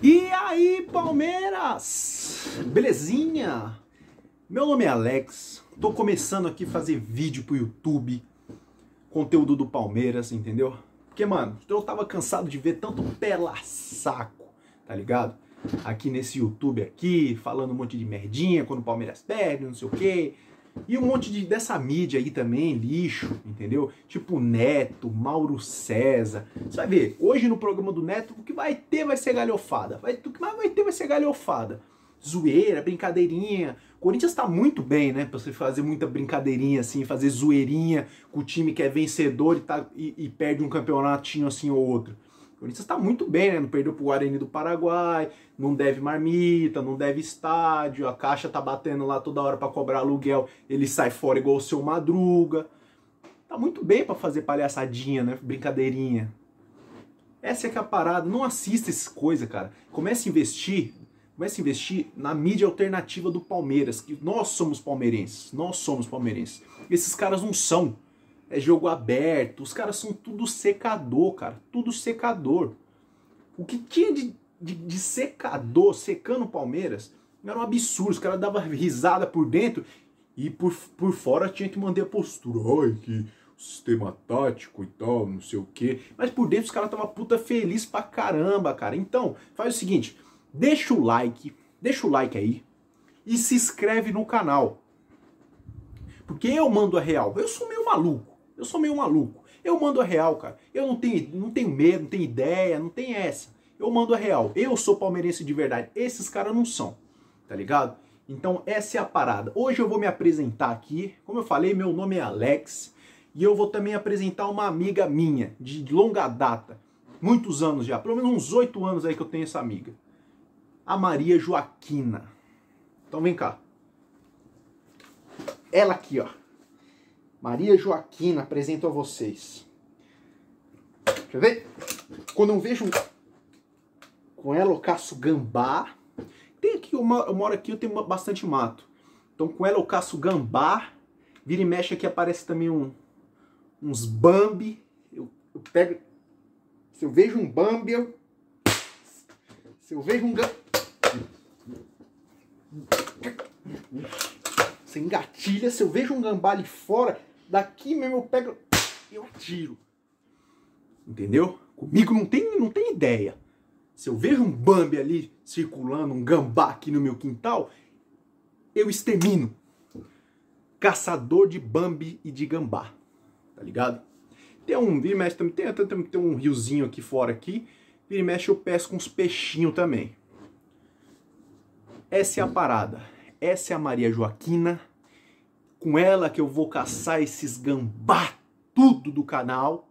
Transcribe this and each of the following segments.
E aí, Palmeiras? Belezinha? Meu nome é Alex, tô começando aqui a fazer vídeo pro YouTube, conteúdo do Palmeiras, entendeu? Porque, mano, eu tava cansado de ver tanto pela saco, tá ligado? Aqui nesse YouTube aqui, falando um monte de merdinha quando o Palmeiras perde, não sei o quê, e um monte de, dessa mídia aí também, lixo, entendeu? Tipo Neto, Mauro César. Você vai ver, hoje no programa do Neto, o que vai ter vai ser galhofada. Vai, o que mais vai ter vai ser galhofada. Zoeira, brincadeirinha. O Corinthians tá muito bem, né? Pra você fazer muita brincadeirinha assim, fazer zoeirinha com o time que é vencedor e, tá, e, e perde um campeonatinho assim ou outro. O Corinthians está muito bem, né? Não perdeu para o Guarani do Paraguai, não deve marmita, não deve estádio, a caixa tá batendo lá toda hora para cobrar aluguel, ele sai fora igual o seu Madruga. Tá muito bem para fazer palhaçadinha, né? Brincadeirinha. Essa é que é a parada. Não assista essas coisas, cara. Comece a investir comece a investir na mídia alternativa do Palmeiras, que nós somos palmeirenses, nós somos palmeirenses. Esses caras não são é jogo aberto, os caras são tudo secador, cara, tudo secador. O que tinha de, de, de secador secando o Palmeiras era um absurdo, os caras davam risada por dentro e por, por fora tinha que manter a postura. Ai, que sistema tático e tal, não sei o quê. Mas por dentro os caras estavam puta feliz pra caramba, cara. Então, faz o seguinte, deixa o like, deixa o like aí e se inscreve no canal. Porque eu mando a real. Eu sou meio maluco. Eu sou meio maluco. Eu mando a real, cara. Eu não tenho, não tenho medo, não tenho ideia, não tem essa. Eu mando a real. Eu sou palmeirense de verdade. Esses caras não são, tá ligado? Então essa é a parada. Hoje eu vou me apresentar aqui. Como eu falei, meu nome é Alex. E eu vou também apresentar uma amiga minha, de longa data. Muitos anos já, pelo menos uns oito anos aí que eu tenho essa amiga. A Maria Joaquina. Então vem cá. Ela aqui, ó. Maria Joaquina, apresento a vocês. Deixa ver. Quando eu vejo com ela, eu caço gambá. Tem aqui, eu moro aqui, eu tenho bastante mato. Então com ela eu caço gambá. Vira e mexe aqui aparece também um, uns bambi. Eu, eu pego... Se eu vejo um bambi, eu... Se eu vejo um gambá você engatilha, se eu vejo um gambá ali fora, daqui mesmo eu pego e eu atiro. Entendeu? Comigo não tem, não tem ideia. Se eu vejo um Bambi ali circulando, um gambá aqui no meu quintal, eu extermino. Caçador de Bambi e de gambá. Tá ligado? Tem um, vira e mexe, tem, tem, tem, tem um riozinho aqui fora aqui. Vira e mexe eu pesco uns peixinhos também. Essa é a parada. Essa é a Maria Joaquina com ela que eu vou caçar esses gambá tudo do canal,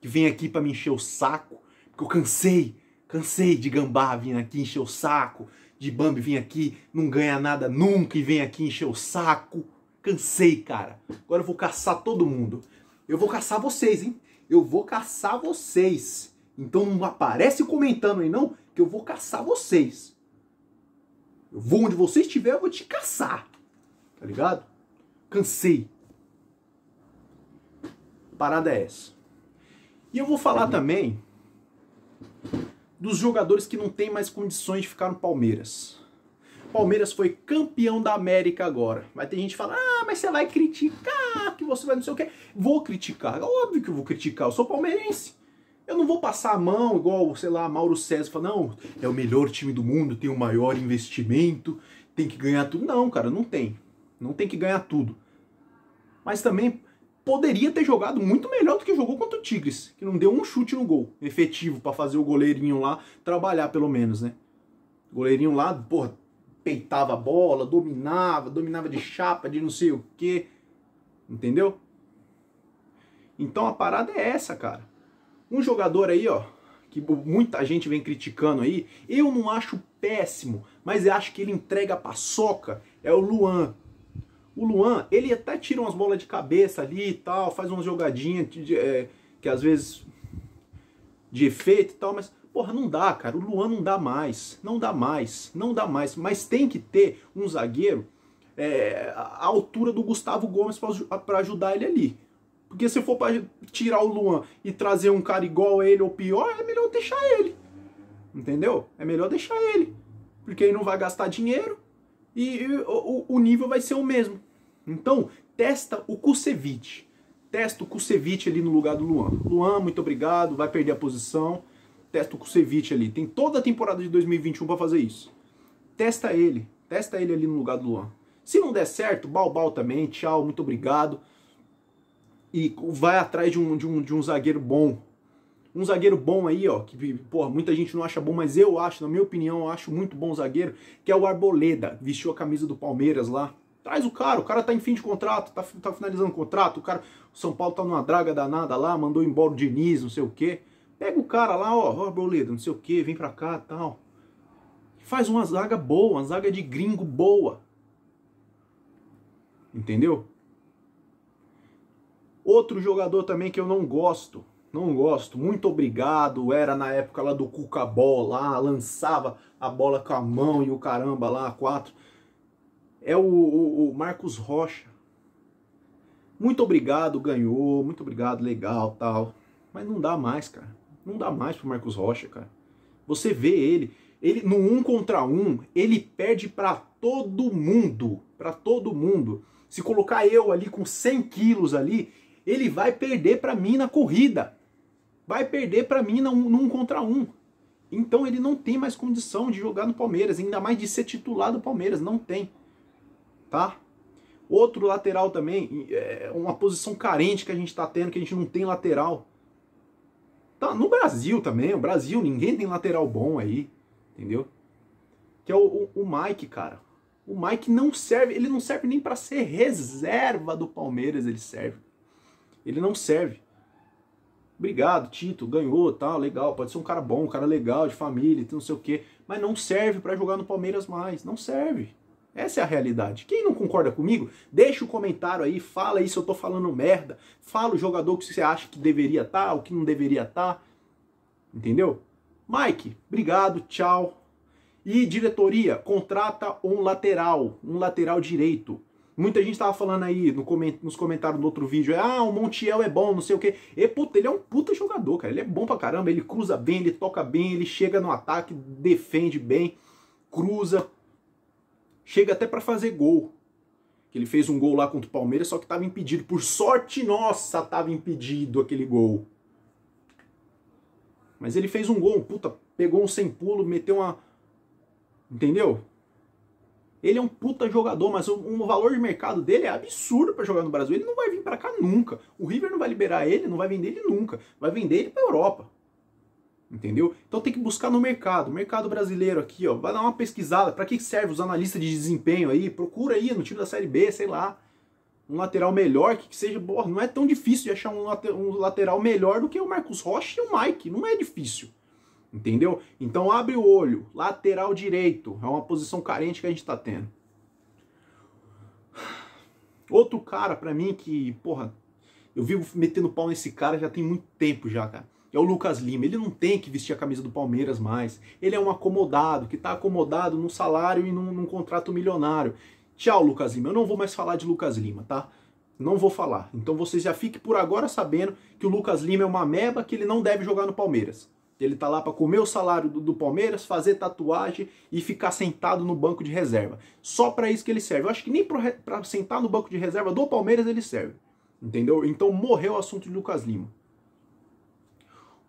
que vem aqui para me encher o saco, porque eu cansei, cansei de gambá vir aqui encher o saco, de Bambi vir aqui, não ganha nada nunca e vem aqui encher o saco. Cansei, cara. Agora eu vou caçar todo mundo. Eu vou caçar vocês, hein? Eu vou caçar vocês. Então não aparece comentando aí não, que eu vou caçar vocês. Eu vou onde você estiver, eu vou te caçar. Tá ligado? Cansei. Parada é essa. E eu vou falar uhum. também dos jogadores que não têm mais condições de ficar no Palmeiras. Palmeiras foi campeão da América agora. Vai ter gente que fala, ah, mas você vai criticar, que você vai não sei o quê. Vou criticar, óbvio que eu vou criticar, eu sou palmeirense. Eu não vou passar a mão igual, sei lá, Mauro César, fala, não, é o melhor time do mundo, tem o maior investimento, tem que ganhar tudo. Não, cara, não tem. Não tem que ganhar tudo. Mas também poderia ter jogado muito melhor do que jogou contra o Tigres, que não deu um chute no gol efetivo para fazer o goleirinho lá trabalhar pelo menos, né? O goleirinho lá, porra, peitava a bola, dominava, dominava de chapa, de não sei o quê. Entendeu? Então a parada é essa, cara. Um jogador aí, ó, que muita gente vem criticando aí, eu não acho péssimo, mas eu acho que ele entrega a paçoca, é o Luan. O Luan, ele até tira umas bolas de cabeça ali e tal, faz umas jogadinhas de, é, que às vezes de efeito e tal, mas porra, não dá, cara. O Luan não dá mais, não dá mais, não dá mais. Mas tem que ter um zagueiro é, à altura do Gustavo Gomes para ajudar ele ali. Porque se for para tirar o Luan e trazer um cara igual a ele ou pior, é melhor deixar ele. Entendeu? É melhor deixar ele. Porque ele não vai gastar dinheiro e, e o, o nível vai ser o mesmo. Então, testa o Kusevich. Testa o Kusevich ali no lugar do Luan. Luan, muito obrigado, vai perder a posição. Testa o Kusevich ali. Tem toda a temporada de 2021 para fazer isso. Testa ele. Testa ele ali no lugar do Luan. Se não der certo, balbal também. Tchau, muito obrigado. E vai atrás de um, de um, de um zagueiro bom. Um zagueiro bom aí, ó, que porra, muita gente não acha bom, mas eu acho, na minha opinião, eu acho muito bom zagueiro, que é o Arboleda, vestiu a camisa do Palmeiras lá. Traz o cara, o cara tá em fim de contrato, tá, tá finalizando o contrato, o cara, o São Paulo tá numa draga danada lá, mandou embora o Diniz, não sei o quê. Pega o cara lá, ó, ó, Broledo, não sei o quê, vem pra cá, tal. Faz uma zaga boa, uma zaga de gringo boa. Entendeu? Outro jogador também que eu não gosto, não gosto, muito obrigado, era na época lá do Cucabol lá, lançava a bola com a mão e o caramba lá, quatro é o, o, o Marcos Rocha. Muito obrigado, ganhou, muito obrigado, legal, tal. Mas não dá mais, cara. Não dá mais pro Marcos Rocha, cara. Você vê ele, ele no um contra um, ele perde para todo mundo, para todo mundo. Se colocar eu ali com 100 quilos ali, ele vai perder para mim na corrida. Vai perder para mim no, no um contra um. Então ele não tem mais condição de jogar no Palmeiras, ainda mais de ser titular do Palmeiras, não tem tá? Outro lateral também, é uma posição carente que a gente está tendo, que a gente não tem lateral. Tá, no Brasil também, o Brasil, ninguém tem lateral bom aí, entendeu? Que é o, o, o Mike, cara. O Mike não serve, ele não serve nem para ser reserva do Palmeiras, ele serve. Ele não serve. Obrigado, Tito, ganhou, tá, legal, pode ser um cara bom, um cara legal, de família, não sei o quê, mas não serve para jogar no Palmeiras mais, não serve. Essa é a realidade. Quem não concorda comigo, deixa o um comentário aí, fala aí se eu tô falando merda, fala o jogador que você acha que deveria estar, tá, o que não deveria estar. Tá. Entendeu? Mike, obrigado, tchau. E diretoria, contrata um lateral, um lateral direito. Muita gente tava falando aí no coment nos comentários do outro vídeo, ah, o Montiel é bom, não sei o quê. E, puta, ele é um puta jogador, cara. Ele é bom pra caramba, ele cruza bem, ele toca bem, ele chega no ataque, defende bem, cruza, chega até para fazer gol. Ele fez um gol lá contra o Palmeiras, só que estava impedido. Por sorte nossa, estava impedido aquele gol. Mas ele fez um gol, puta, pegou um sem pulo, meteu uma. Entendeu? Ele é um puta jogador, mas o, o valor de mercado dele é absurdo para jogar no Brasil. Ele não vai vir para cá nunca. O River não vai liberar ele, não vai vender ele nunca. Vai vender ele para Europa entendeu? Então tem que buscar no mercado, mercado brasileiro aqui, ó, vai dar uma pesquisada, para que serve os analistas de desempenho aí? Procura aí no time da série B, sei lá, um lateral melhor que, que seja, porra, não é tão difícil de achar um, um lateral melhor do que o Marcos Rocha e o Mike, não é difícil. Entendeu? Então abre o olho, lateral direito, é uma posição carente que a gente tá tendo. Outro cara para mim que, porra, eu vivo metendo pau nesse cara já tem muito tempo já, cara é o Lucas Lima. Ele não tem que vestir a camisa do Palmeiras mais. Ele é um acomodado, que está acomodado num salário e num, num, contrato milionário. Tchau, Lucas Lima. Eu não vou mais falar de Lucas Lima, tá? Não vou falar. Então vocês já fiquem por agora sabendo que o Lucas Lima é uma meba que ele não deve jogar no Palmeiras. Ele tá lá para comer o salário do, do, Palmeiras, fazer tatuagem e ficar sentado no banco de reserva. Só para isso que ele serve. Eu acho que nem para sentar no banco de reserva do Palmeiras ele serve. Entendeu? Então morreu o assunto de Lucas Lima.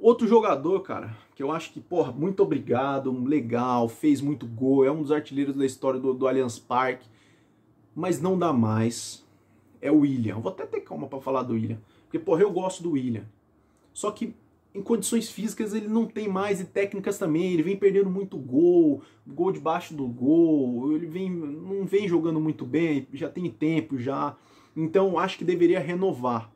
Outro jogador, cara, que eu acho que, porra, muito obrigado, legal, fez muito gol, é um dos artilheiros da história do, do Allianz Parque, mas não dá mais, é o William. vou até ter calma para falar do William, porque, porra, eu gosto do William. Só que em condições físicas ele não tem mais e técnicas também, ele vem perdendo muito gol, gol debaixo do gol, ele vem não vem jogando muito bem, já tem tempo já. Então acho que deveria renovar.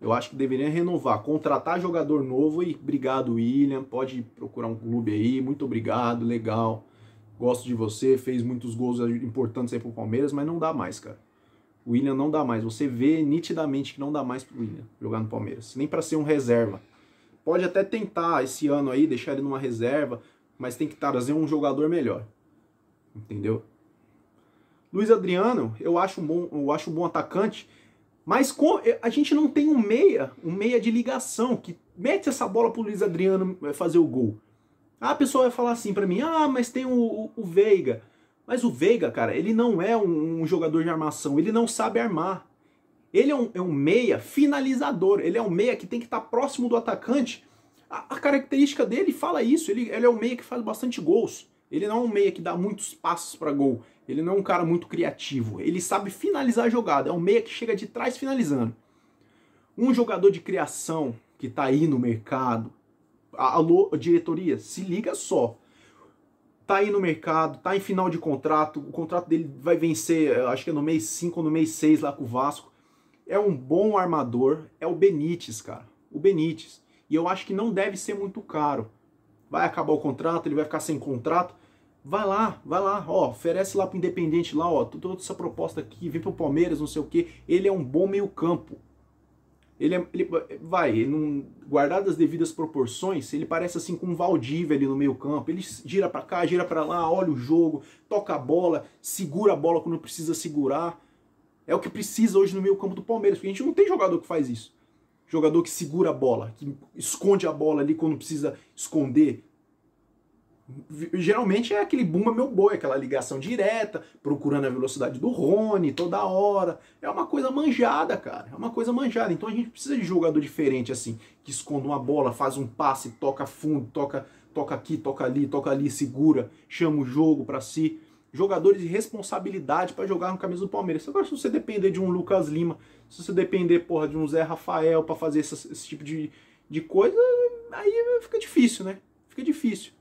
Eu acho que deveria renovar, contratar jogador novo e obrigado, William. Pode procurar um clube aí. Muito obrigado, legal. Gosto de você. Fez muitos gols importantes aí pro Palmeiras, mas não dá mais, cara. O William não dá mais. Você vê nitidamente que não dá mais pro William jogar no Palmeiras. Nem para ser um reserva. Pode até tentar esse ano aí, deixar ele numa reserva, mas tem que trazer um jogador melhor. Entendeu? Luiz Adriano, eu acho um bom, eu acho um bom atacante mas com, eh, a gente não tem um meia, um meia de ligação que mete essa bola pro Luiz Adriano eh, fazer o gol. Ah, a pessoa vai falar assim para mim: ah, mas tem o, o, o, Veiga. Mas o Veiga, cara, ele não é um, um, jogador de armação, ele não sabe armar. Ele é um, é um meia finalizador, ele é um meia que tem que estar tá próximo do atacante. A, a, característica dele fala isso, ele, ele é um meia que faz bastante gols. Ele não é um meia que dá muitos passos para gol. Ele não é um cara muito criativo. Ele sabe finalizar a jogada. É um meia que chega de trás finalizando. Um jogador de criação que está aí no mercado. Alô, diretoria, se liga só. Tá aí no mercado, tá em final de contrato. O contrato dele vai vencer, eh, acho que é no mês 5 ou no mês 6 lá com o Vasco. É um bom armador. É o Benítez, cara. O Benítez. E eu acho que não deve ser muito caro vai acabar o contrato, ele vai ficar sem contrato. Vai lá, vai lá, ó, oferece lá pro Independente lá, ó, toda essa proposta aqui, vem pro Palmeiras, não sei o quê. Ele é um bom meio-campo. Ele, é, ele vai, ele não, guardado as devidas proporções, ele parece assim com um Valdívia ali no meio-campo. Ele gira para cá, gira para lá, olha o jogo, toca a bola, segura a bola quando precisa segurar. É o que precisa hoje no meio-campo do Palmeiras, porque a gente não tem jogador que faz isso. Jogador que segura a bola, que esconde a bola ali quando precisa esconder, Geralmente é aquele bumba meu boi, aquela ligação direta, procurando a velocidade do Rony toda hora. É uma coisa manjada, cara. É uma coisa manjada. Então a gente precisa de jogador diferente assim, que esconde uma bola, faz um passe, toca fundo, toca, toca aqui, toca ali, toca ali, segura, chama o jogo para si. Jogadores de responsabilidade para jogar no camisa do Palmeiras. Agora se você depender de um Lucas Lima, se você depender, porra, de um Zé Rafael para fazer esse, esse tipo de, de coisa, aí fica difícil, né? Fica difícil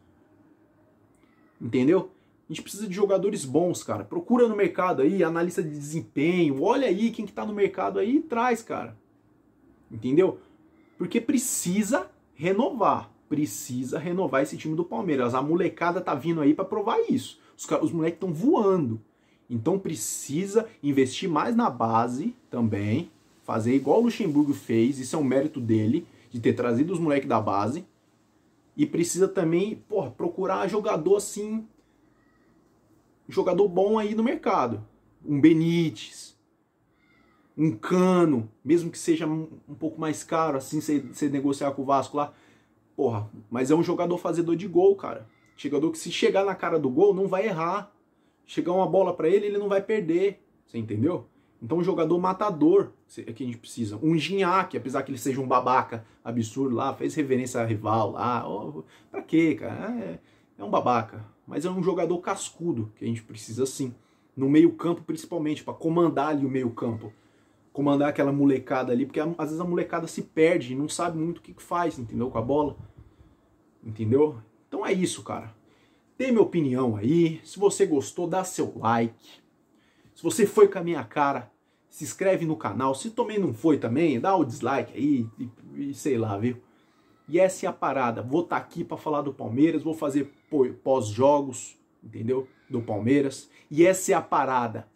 entendeu? A gente precisa de jogadores bons, cara. Procura no mercado aí, analista de desempenho, olha aí quem que tá no mercado aí e traz, cara. Entendeu? Porque precisa renovar. Precisa renovar esse time do Palmeiras. A molecada tá vindo aí para provar isso. Os, os moleques estão voando. Então precisa investir mais na base também. Fazer igual o Luxemburgo fez, isso é um mérito dele, de ter trazido os moleques da base e precisa também porra, procurar jogador assim, jogador bom aí no mercado. Um Benítez, um Cano, mesmo que seja um pouco mais caro, assim, você negociar com o Vasco lá. Porra, mas é um jogador fazedor de gol, cara. Jogador que se chegar na cara do gol, não vai errar. Chegar uma bola para ele, ele não vai perder. Você entendeu? Então, um jogador matador é que a gente precisa. Um Gignac, apesar que ele seja um babaca absurdo lá, fez reverência a rival lá. Oh, pra quê, cara? É, é um babaca. Mas é um jogador cascudo que a gente precisa sim. No meio-campo, principalmente, para comandar ali o meio-campo. Comandar aquela molecada ali, porque às vezes a molecada se perde e não sabe muito o que, que faz, entendeu? Com a bola. Entendeu? Então é isso, cara. Dê minha opinião aí. Se você gostou, dá seu like se você foi com a minha cara, se inscreve no canal. Se também não foi também, dá o dislike aí e, e sei lá, viu? E essa é a parada. Vou estar tá aqui para falar do Palmeiras, vou fazer pós-jogos, entendeu? Do Palmeiras. E essa é a parada.